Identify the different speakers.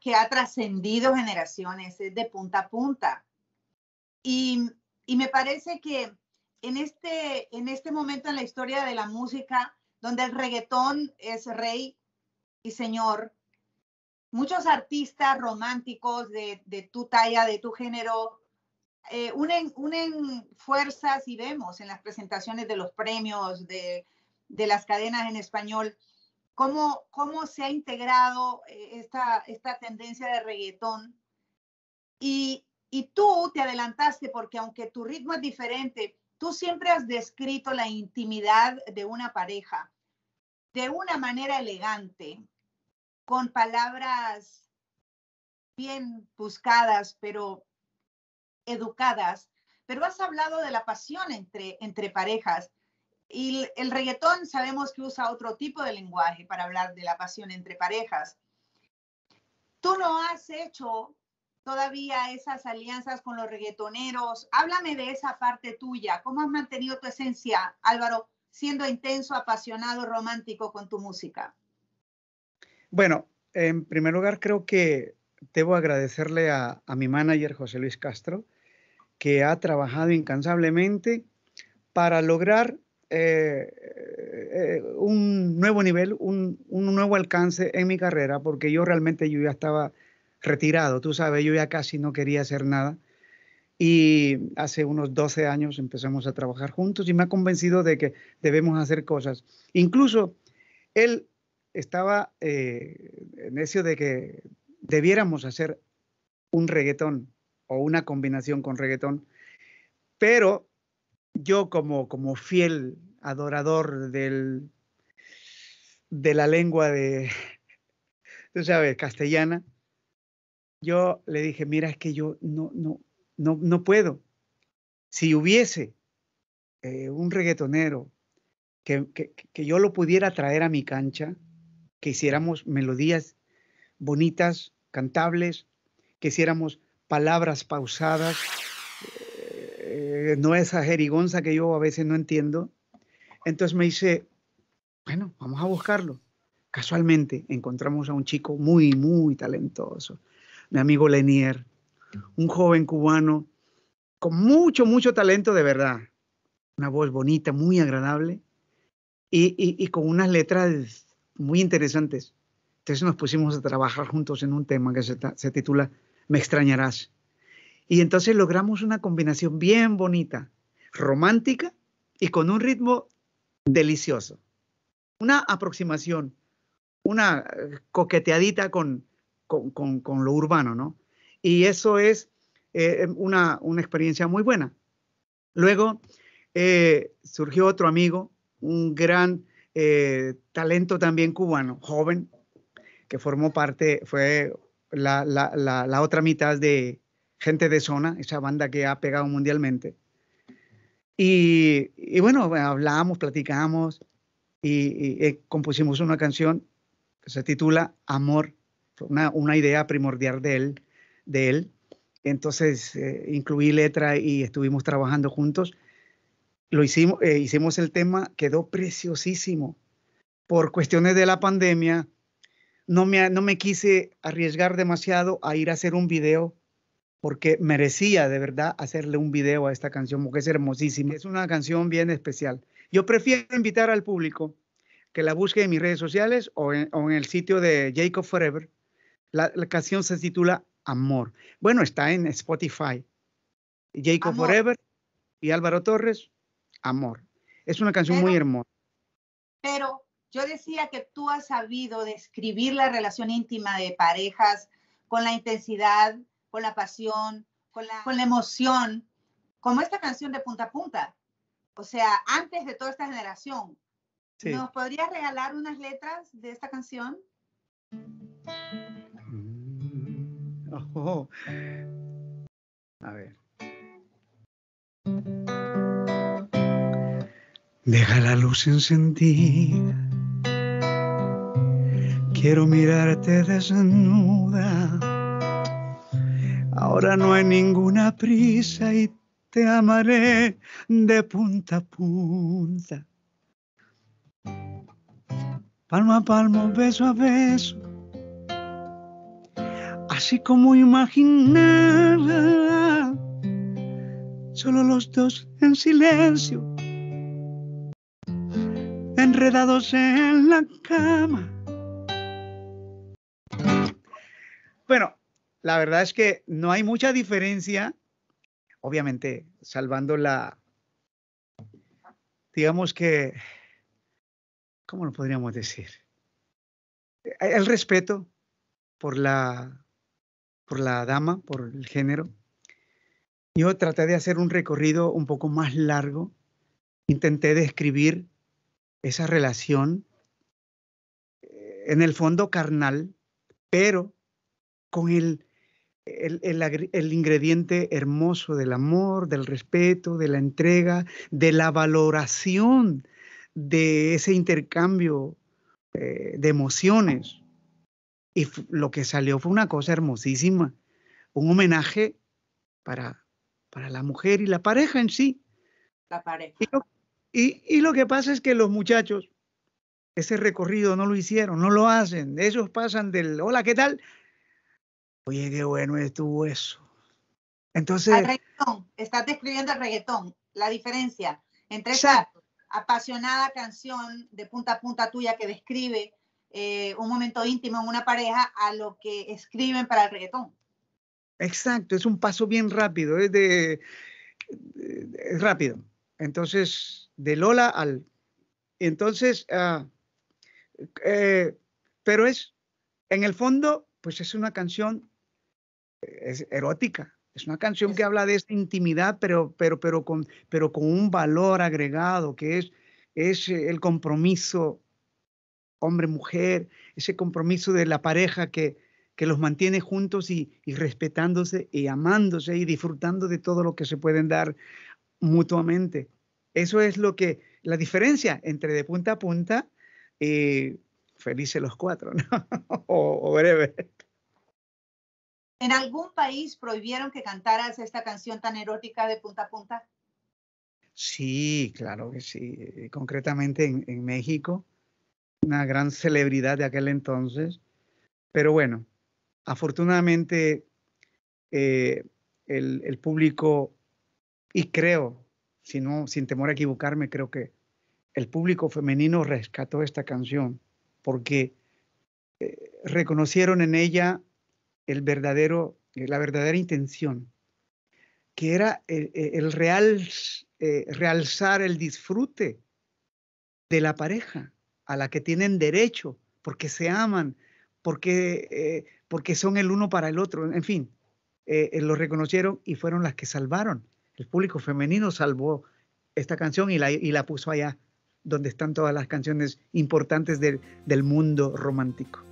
Speaker 1: que ha trascendido generaciones, es de punta a punta. Y, me parece que en este, en este momento en la historia de la música, donde el reggaetón es rey y señor, muchos artistas románticos de, tu talla, de tu género, eh, unen, unen, fuerzas y vemos en las presentaciones de los premios, de, de las cadenas en español, ¿Cómo, se ha integrado eh, esta, esta tendencia de reggaetón? Y, y tú te adelantaste porque aunque tu ritmo es diferente, tú siempre has descrito la intimidad de una pareja de una manera elegante, con palabras bien buscadas, pero educadas, pero has hablado de la pasión entre, entre parejas. Y el reggaetón sabemos que usa otro tipo de lenguaje para hablar de la pasión entre parejas. Tú no has hecho todavía esas alianzas con los reggaetoneros. Háblame de esa parte tuya. ¿Cómo has mantenido tu esencia, Álvaro, siendo intenso, apasionado, romántico con tu música?
Speaker 2: Bueno, en primer lugar creo que debo agradecerle a, a mi manager José Luis Castro, que ha trabajado incansablemente para lograr eh, eh, eh, un nuevo nivel, un, nuevo alcance en mi carrera, porque yo realmente yo ya estaba retirado, tú sabes, yo ya casi no quería hacer nada. Y hace unos 12 años empezamos a trabajar juntos y me ha convencido de que debemos hacer cosas. Incluso él estaba eh, necio de que debiéramos hacer un reggaetón o una combinación con reggaetón, pero yo como, como fiel adorador del, de la lengua de, tú sabes, castellana, yo le dije, mira, es que yo no, no, no, no puedo. Si hubiese eh, un reggaetonero que, que, que, yo lo pudiera traer a mi cancha, que hiciéramos melodías bonitas, cantables, que hiciéramos palabras pausadas, eh, no no esa jerigonza que yo a veces no entiendo. Entonces me dice, bueno, vamos a buscarlo. Casualmente encontramos a un chico muy, muy talentoso, mi amigo Lenier, un joven cubano con mucho, mucho talento de verdad, una voz bonita, muy agradable y, con unas letras muy interesantes. Entonces nos pusimos a trabajar juntos en un tema que se titula Me extrañarás. Y entonces logramos una combinación bien bonita, romántica y con un ritmo delicioso. Una aproximación, una eh, coqueteadita con, con, lo urbano, ¿no? Y eso es eh, una, una, experiencia muy buena. Luego eh, surgió otro amigo, un gran talento también cubano, joven, que formó parte, fue la otra mitad de, gente de zona, esa banda que ha pegado mundialmente. Y, bueno, hablamos, platicamos y, eh, compusimos una canción que se titula Amor, una, idea primordial de él. De él. Entonces eh, incluí letra y estuvimos trabajando juntos. Lo hicimos, eh, hicimos el tema, quedó preciosísimo. Por cuestiones de la pandemia, no me, no me quise arriesgar demasiado a ir a hacer un video porque merecía de verdad hacerle un video a esta canción, porque es hermosísima. Es una canción bien especial. Yo prefiero invitar al público que la busque en mis redes sociales o en, el sitio de Jacob Forever. La, canción se titula Amor. Bueno, está en Spotify. Jacob Forever y Álvaro Torres, Amor. Es una canción muy hermosa.
Speaker 1: Pero yo decía que tú has sabido describir la relación íntima de parejas con la intensidad, con la pasión, con la, con la emoción, como esta canción de punta a punta. O sea, antes de toda esta generación. ¿Nos podrías regalar unas letras de esta canción? Mm.
Speaker 2: Oh, oh, oh. A ver. Deja la luz encendida. Quiero mirarte desnuda Ahora no hay ninguna prisa y te amaré de punta a punta. Palmo a palmo, beso a beso. Así como imaginaba, solo los dos en silencio, enredados en la cama. Bueno, la verdad es que no hay mucha diferencia, obviamente, salvando la, digamos que, ¿cómo lo podríamos decir? El respeto por la, por la dama, por el género. Yo traté de hacer un recorrido un poco más largo, intenté describir esa relación eh, en el fondo carnal, pero con el el, ingrediente hermoso del amor, del respeto, de la entrega, de la valoración de ese intercambio eh, de emociones. Y lo que salió fue una cosa hermosísima, un homenaje para, para la mujer y la pareja en sí. La pareja. y lo que pasa es que los muchachos ese recorrido no lo hicieron, no lo hacen. Ellos pasan del hola, ¿qué tal? Oye, qué bueno estuvo eso. Entonces. El
Speaker 1: reggaetón. Estás describiendo el reggaetón, la diferencia entre esa apasionada canción de punta a punta tuya que describe eh, un momento íntimo en una pareja a lo que escriben para el reggaetón.
Speaker 2: Exacto, es un paso bien rápido, es de. Es rápido. Entonces, de Lola al. Entonces, ah, eh, pero es, en el fondo, pues es una canción es erótica. Es una canción que habla de esta intimidad, pero, pero, pero, con, pero con un valor agregado, que es, es eh, el compromiso hombre-mujer, ese compromiso de la pareja que, que los mantiene juntos y, respetándose y amándose y disfrutando de todo lo que se pueden dar mutuamente. Eso es lo que, la diferencia entre de punta a punta y eh, felices los cuatro, o breve.
Speaker 1: ¿En algún país prohibieron que cantaras esta canción tan erótica de punta a punta?
Speaker 2: Sí, claro que sí. Eh, concretamente en, México, una gran celebridad de aquel entonces. Pero bueno, afortunadamente eh, el, público, y creo, sin temor a equivocarme, creo que el público femenino rescató esta canción porque eh, reconocieron en ella el verdadero, eh, la verdadera intención, que era el, eh, real, eh, realzar el disfrute de la pareja a la que tienen derecho, porque se aman, porque, porque son el uno para el otro, en fin, lo reconocieron y fueron las que salvaron. El público femenino salvó esta canción y la, puso allá, donde están todas las canciones importantes del mundo romántico.